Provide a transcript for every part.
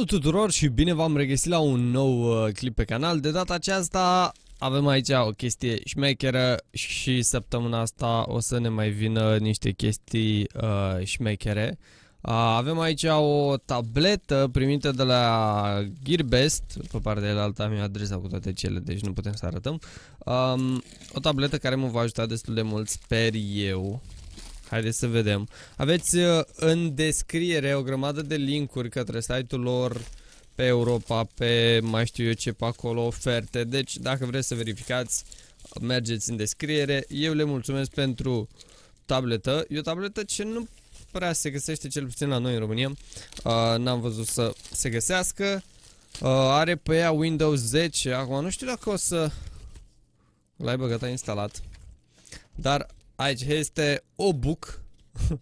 Salut tuturor și bine v-am regăsit la un nou uh, clip pe canal. De data aceasta avem aici o chestie șmecheră și săptămâna asta o să ne mai vină niște chestii uh, șmechere. Uh, avem aici o tabletă primită de la Gearbest, pe partea de alta mi-a adresa cu toate cele, deci nu putem să arătăm. Um, o tabletă care mă va ajuta destul de mult, sper eu, Haideți să vedem. Aveți uh, în descriere o grămadă de linkuri către site-ul lor pe Europa, pe mai știu eu ce pe acolo, oferte. Deci dacă vreți să verificați, mergeți în descriere. Eu le mulțumesc pentru tabletă. E o tabletă ce nu prea se găsește cel puțin la noi în România. Uh, N-am văzut să se găsească. Uh, are pe ea Windows 10. Acum nu știu dacă o să... L-ai băgat, instalat. Dar Aici este Obuc,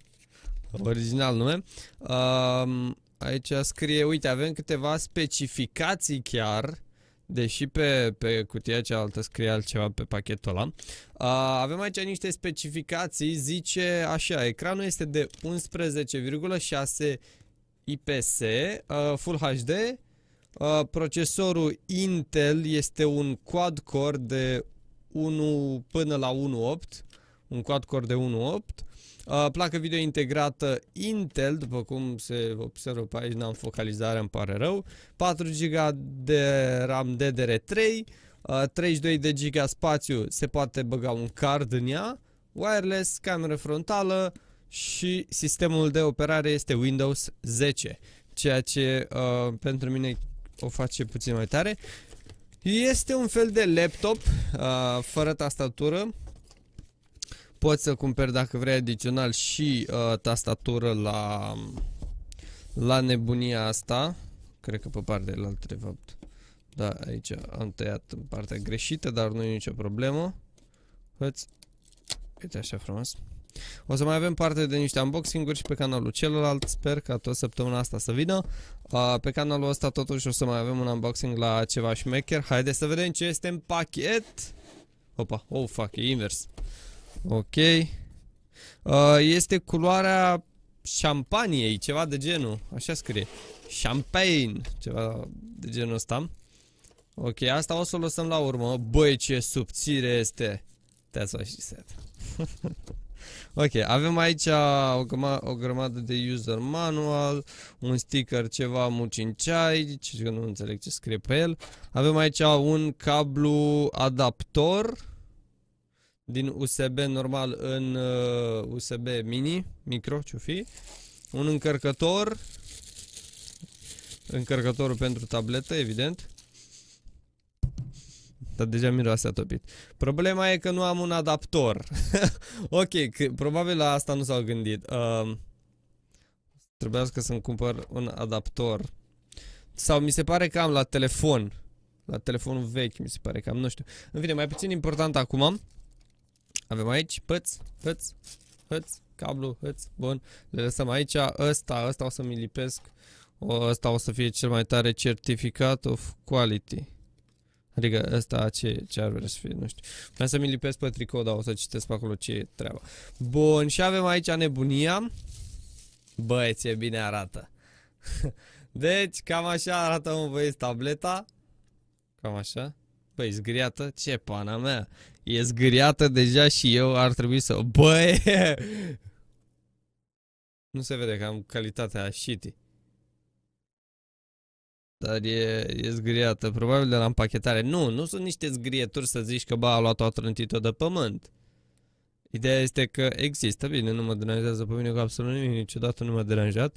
original nume. Um, aici scrie, uite, avem câteva specificații chiar, deși pe, pe cutia cealaltă scrie altceva pe pachetul ăla. Uh, avem aici niște specificații, zice așa, ecranul este de 11,6 IPS, uh, Full HD, Uh, procesorul Intel este un quad-core de 1 până la 1.8 un quad-core de 1.8, Uh, placă video integrată Intel, după cum se observă pe aici, n-am focalizare, îmi pare rău. 4 GB de RAM DDR3, uh, 32 de GB spațiu, se poate băga un card în ea, wireless, cameră frontală și sistemul de operare este Windows 10, ceea ce uh, pentru mine o face puțin mai tare. Este un fel de laptop uh, fără tastatură, Poți să cumperi dacă vrei adițional și uh, tastatură la, la nebunia asta. Cred că pe partea de altă, de fapt. Da, aici am tăiat în partea greșită, dar nu e nicio problemă. Hăți. Uite așa frumos. O să mai avem parte de niște unboxing-uri și pe canalul celălalt, sper ca tot săptămâna asta să vină. Uh, pe canalul ăsta totuși o să mai avem un unboxing la ceva șmecher. Haideți să vedem ce este în pachet. Opa, oh fuck, e invers. Ok. Uh, este culoarea șampaniei, ceva de genul. Așa scrie. Champagne, ceva de genul ăsta. Ok, asta o să o lăsăm la urmă. Băi, ce subțire este. That's what she said. ok, avem aici o, grăma o grămadă de user manual, un sticker ceva mucinceai, ce nu înțeleg ce scrie pe el. Avem aici un cablu adaptor din USB normal în uh, USB mini, micro, ce fi, un încărcător, încărcătorul pentru tabletă, evident, dar deja miroase a topit. Problema e că nu am un adaptor. ok, că, probabil la asta nu s-au gândit. Uh, um, trebuia să să-mi cumpăr un adaptor. Sau mi se pare că am la telefon. La telefonul vechi mi se pare că am, nu știu. În fine, mai puțin important acum. Avem aici păț, păț, păț, cablu, păț, bun. Le lăsăm aici. Ăsta, ăsta o să-mi lipesc. O, ăsta o să fie cel mai tare certificat of quality. Adică ăsta ce, ce ar vrea să fie, nu știu. Vreau să-mi lipesc pe tricou, dar o să citesc pe acolo ce e treaba. Bun, și avem aici nebunia. Băi, ce bine arată. deci, cam așa arată, un băieți, tableta. Cam așa. Păi zgriată? Ce pana mea? E zgriată deja și eu ar trebui să... Băi! Nu se vede că am calitatea shitty. Dar e, e zgriată, probabil de la împachetare. Nu, nu sunt niște zgrieturi să zici că ba, a luat-o atrântită de pământ. Ideea este că există, bine, nu mă deranjează pe mine cu absolut nimic, niciodată nu m-a deranjat.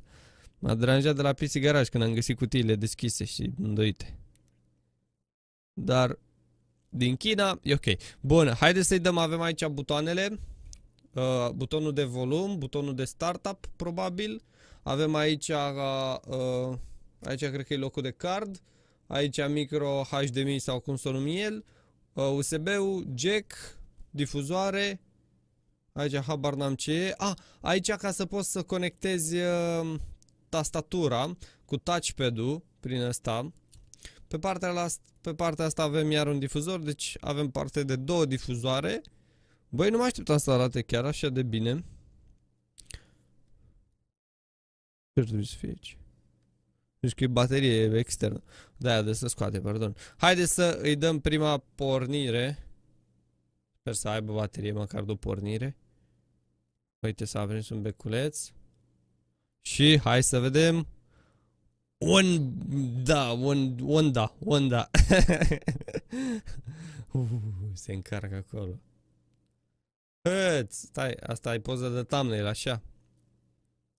M-a deranjat de la PC Garage când am găsit cutiile deschise și îndoite. Dar din China, e ok. Bun, haideți să-i dăm, avem aici butoanele, uh, butonul de volum, butonul de startup, probabil. Avem aici, uh, uh, aici cred că e locul de card, aici micro HDMI sau cum să o numi el, uh, USB-ul, jack, difuzoare, aici habar n-am ce e. Ah, aici ca să poți să conectezi uh, tastatura cu touchpad-ul prin ăsta, pe partea, la, pe partea asta avem iar un difuzor, deci avem parte de două difuzoare. Băi, nu mă așteptam să arate chiar așa de bine. Ce trebuie să fie aici? Deci că e baterie externă. Da, de să scoate, pardon. Haideți să îi dăm prima pornire. Sper să aibă baterie măcar de pornire. Uite, s-a prins un beculeț. Și hai să vedem On, da, on, onda, onda. se încarcă acolo. Hăț, stai, asta e poza de thumbnail, așa.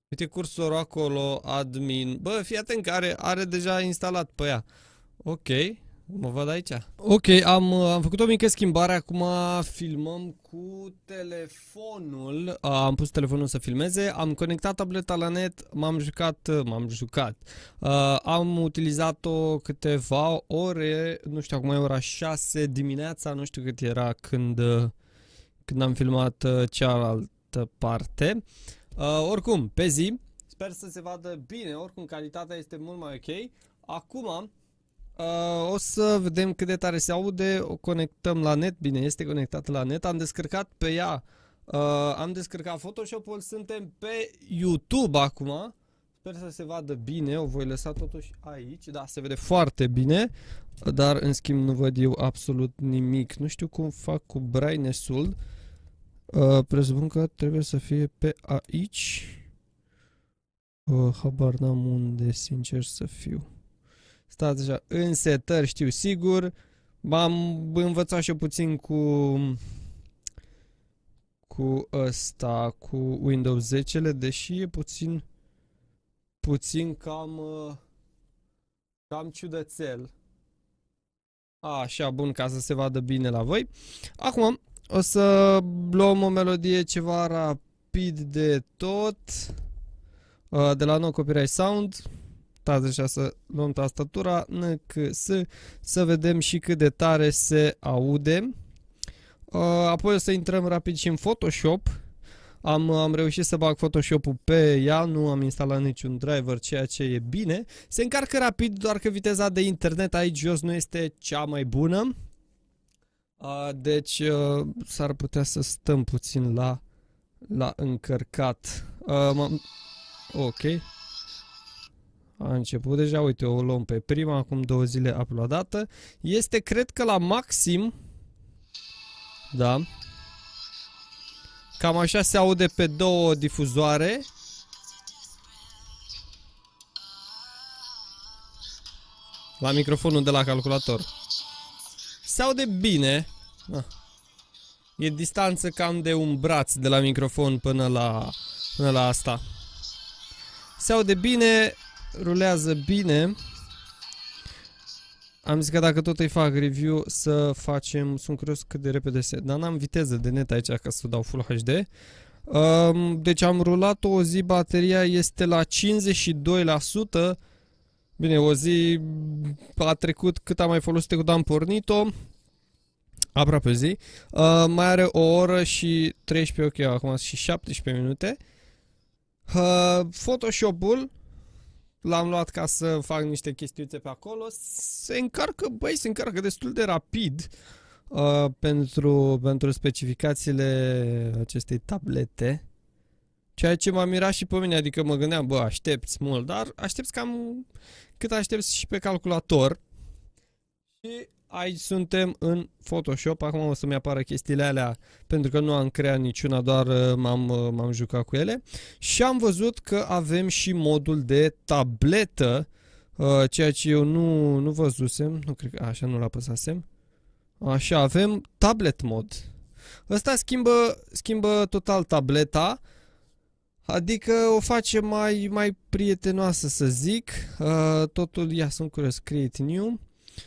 Uite cursorul acolo, admin. Bă, fii atent că are, are deja instalat pe ea. Ok, Mă văd aici. Ok, am, am făcut o mică schimbare, acum filmăm cu telefonul. Am pus telefonul să filmeze, am conectat tableta la net, m-am jucat, m-am jucat. Uh, am utilizat-o câteva ore, nu știu, acum e ora 6 dimineața, nu știu cât era când, când am filmat uh, cealaltă parte. Uh, oricum, pe zi, sper să se vadă bine, oricum calitatea este mult mai ok. Acum Uh, o să vedem cât de tare se aude, o conectăm la net, bine, este conectat la net, am descărcat pe ea, uh, am descărcat Photoshop-ul, suntem pe YouTube acum, sper să se vadă bine, o voi lăsa totuși aici, da, se vede foarte bine, dar în schimb nu văd eu absolut nimic, nu știu cum fac cu brightness-ul, uh, presupun că trebuie să fie pe aici, uh, habar n-am unde, sincer să fiu. Stați așa, în setări știu sigur. M-am învățat și eu puțin cu cu ăsta, cu Windows 10, deși e puțin puțin cam uh, cam ciudățel. Așa, bun, ca să se vadă bine la voi. Acum o să luăm o melodie ceva rapid de tot uh, de la nou copyright sound. Stați așa să luăm tastatura, NCS, să vedem și cât de tare se aude. Uh, apoi o să intrăm rapid și în Photoshop. Am, am reușit să bag Photoshop-ul pe ea, nu am instalat niciun driver, ceea ce e bine. Se încarcă rapid, doar că viteza de internet aici jos nu este cea mai bună. Uh, deci uh, s-ar putea să stăm puțin la, la încărcat. Ok a început deja, uite, o luăm pe prima, acum două zile uploadată, este, cred că la maxim, da, cam așa se aude pe două difuzoare, la microfonul de la calculator. Se aude bine, ah. e distanță cam de un braț de la microfon până la, până la asta. Se aude bine, rulează bine. Am zis că dacă tot îi fac review să facem, sunt curios cât de repede se... Dar n-am viteză de net aici ca să dau Full HD. Um, deci am rulat o zi, bateria este la 52%. Bine, o zi a trecut cât am mai folosit cât am pornit-o. Aproape zi. Uh, mai are o oră și 13, ok, acum și 17 minute. Uh, Photoshop-ul L-am luat ca să fac niște chestiuțe pe acolo. Se încarcă, băi, se încarcă destul de rapid uh, pentru, pentru specificațiile acestei tablete. Ceea ce m-a mirat și pe mine, adică mă gândeam, bă, aștepți mult, dar aștepți cam cât aștepți și pe calculator. Și aici suntem în Photoshop, acum o să-mi apară chestiile alea pentru că nu am creat niciuna, doar uh, uh, m-am jucat cu ele și am văzut că avem și modul de tabletă, uh, ceea ce eu nu, nu văzusem, nu cred că așa nu-l apăsasem. Așa, avem tablet mod. Ăsta schimbă, schimbă total tableta, Adică o face mai, mai prietenoasă, să zic. totul, ia, sunt curios, create new.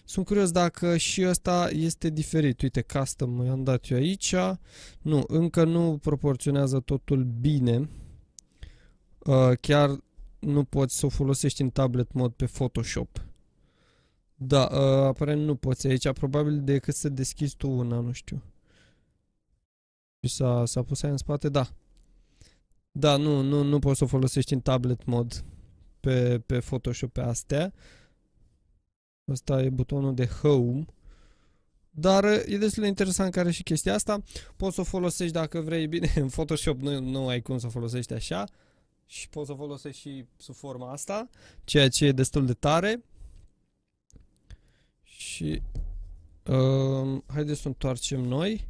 Sunt curios dacă și ăsta este diferit. Uite, custom i-am dat eu aici. Nu, încă nu proporționează totul bine. Uh, chiar nu poți să o folosești în tablet mod pe Photoshop. Da, uh, aparent nu poți aici. Probabil decât să deschizi tu una, nu știu. Și s-a pus aia în spate? Da. Da, nu, nu, nu poți să o folosești în tablet mod pe, pe Photoshop pe astea. Uh, Ăsta e butonul de Home. Dar e destul de interesant care și chestia asta. Poți să o folosești dacă vrei. Bine, în Photoshop nu, nu ai cum să o folosești așa. Și poți să o folosești și sub forma asta. Ceea ce e destul de tare. Și... Um, haideți să întoarcem noi.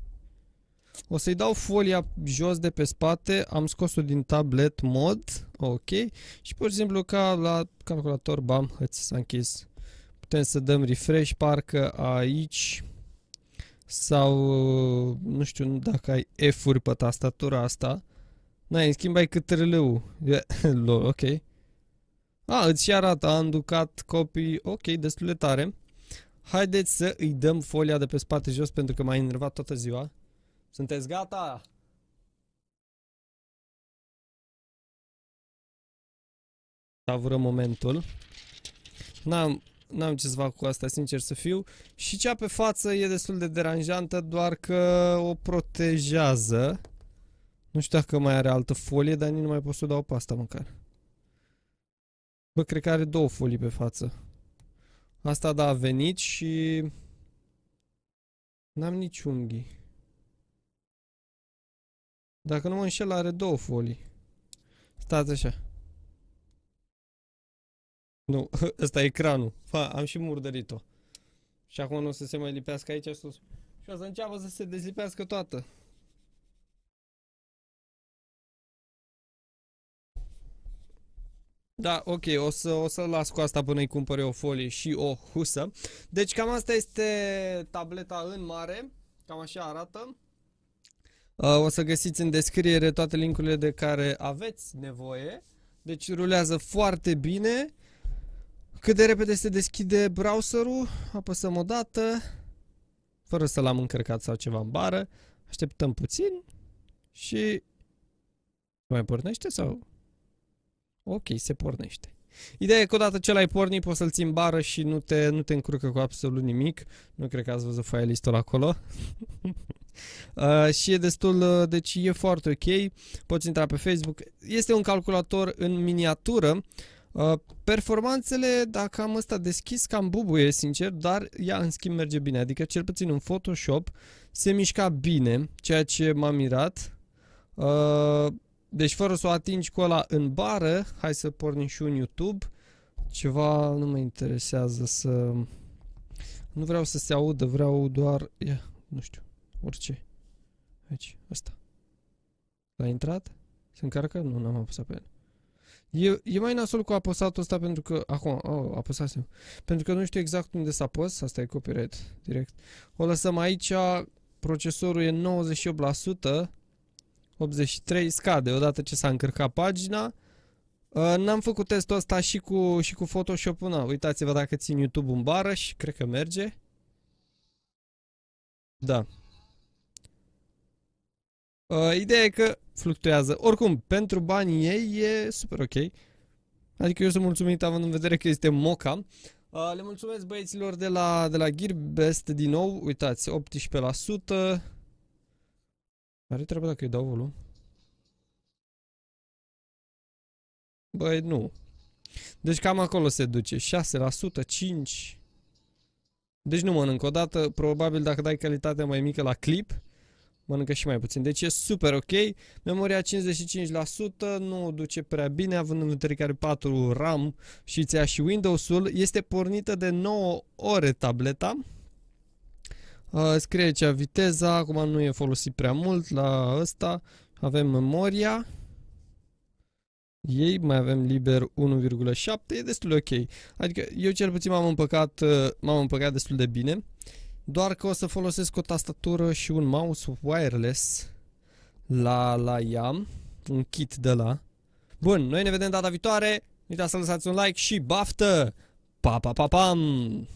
O să-i dau folia jos de pe spate, am scos-o din tablet mod, ok, și pur și simplu ca la calculator, bam, îți s-a închis Putem să dăm refresh, parcă aici sau nu știu dacă ai F-uri pe tastatura asta. N-ai, în schimb ai CTRL-ul. Lol, ok. A, îți și arată, a înducat copii, ok, destul de tare. Haideți să îi dăm folia de pe spate jos pentru că m-a enervat toată ziua. Sunteți gata? Savură momentul. N-am n-am ce să fac cu asta, sincer să fiu. Și cea pe față e destul de deranjantă, doar că o protejează. Nu știu dacă mai are altă folie, dar nici nu mai pot să o dau pe asta măcar. Bă, cred că are două folii pe față. Asta da, a venit și... N-am nici unghii. Dacă nu mă înșel, are două folii. Stați așa. Nu, ăsta e ecranul. Fa, am și murdărit-o. Și acum nu o să se mai lipească aici sus. Și o să înceapă să se dezlipească toată. Da, ok, o să, o să las cu asta până îi cumpăr eu o folie și o husă. Deci cam asta este tableta în mare, cam așa arată. Uh, o să găsiți în descriere toate linkurile de care aveți nevoie. Deci rulează foarte bine. Cât de repede se deschide browserul, apăsăm o dată, fără să l-am încărcat sau ceva în bară, așteptăm puțin și mai pornește sau? Ok, se pornește. Ideea e că odată ce l-ai pornit poți să-l ții în bară și nu te, nu te încurcă cu absolut nimic. Nu cred că ați văzut file listul acolo. uh, și e destul, uh, deci e foarte ok. Poți intra pe Facebook. Este un calculator în miniatură Uh, performanțele, dacă am ăsta deschis, cam bubuie, sincer, dar ea în schimb merge bine. Adică cel puțin în Photoshop se mișca bine, ceea ce m-a mirat. Uh, deci fără să o atingi cu ăla în bară, hai să pornim și un YouTube. Ceva nu mă interesează să... Nu vreau să se audă, vreau doar... Ia, nu știu, orice. Aici, ăsta. L-a intrat? Se încarcă? Nu, n-am apăsat pe el. E, e mai nasol cu apăsatul ăsta pentru că... Acum, oh, apăsasem. Pentru că nu știu exact unde să apăs. Asta e copyright direct. O lăsăm aici. Procesorul e 98%. 83 scade odată ce s-a încărcat pagina. Ă, n-am făcut testul ăsta și cu, și cu Photoshop. Na, uitați-vă dacă țin YouTube în bară și cred că merge. Da. Uh, ideea e că fluctuează. Oricum, pentru banii ei e super ok. Adică eu sunt mulțumit având în vedere că este moca. Uh, le mulțumesc băieților de la, de la Gearbest din nou. Uitați, 18%. Are treaba dacă îi dau volum? Băi, nu. Deci cam acolo se duce. 6%, 5%. Deci nu mănânc o dată. Probabil dacă dai calitatea mai mică la clip mănâncă și mai puțin. Deci e super ok. Memoria 55% nu o duce prea bine, având în vedere că are 4 RAM și ți și Windows-ul. Este pornită de 9 ore tableta. Uh, scrie aici viteza, acum nu e folosit prea mult la ăsta. Avem memoria ei, mai avem liber 1,7, e destul de ok. Adică eu cel puțin m-am împăcat, uh, m-am împăcat destul de bine. Doar că o să folosesc o tastatură și un mouse wireless la, la ea, un kit de la. Bun, noi ne vedem data viitoare. Nu uitați să lăsați un like și baftă! Pa, pa, pa, pam!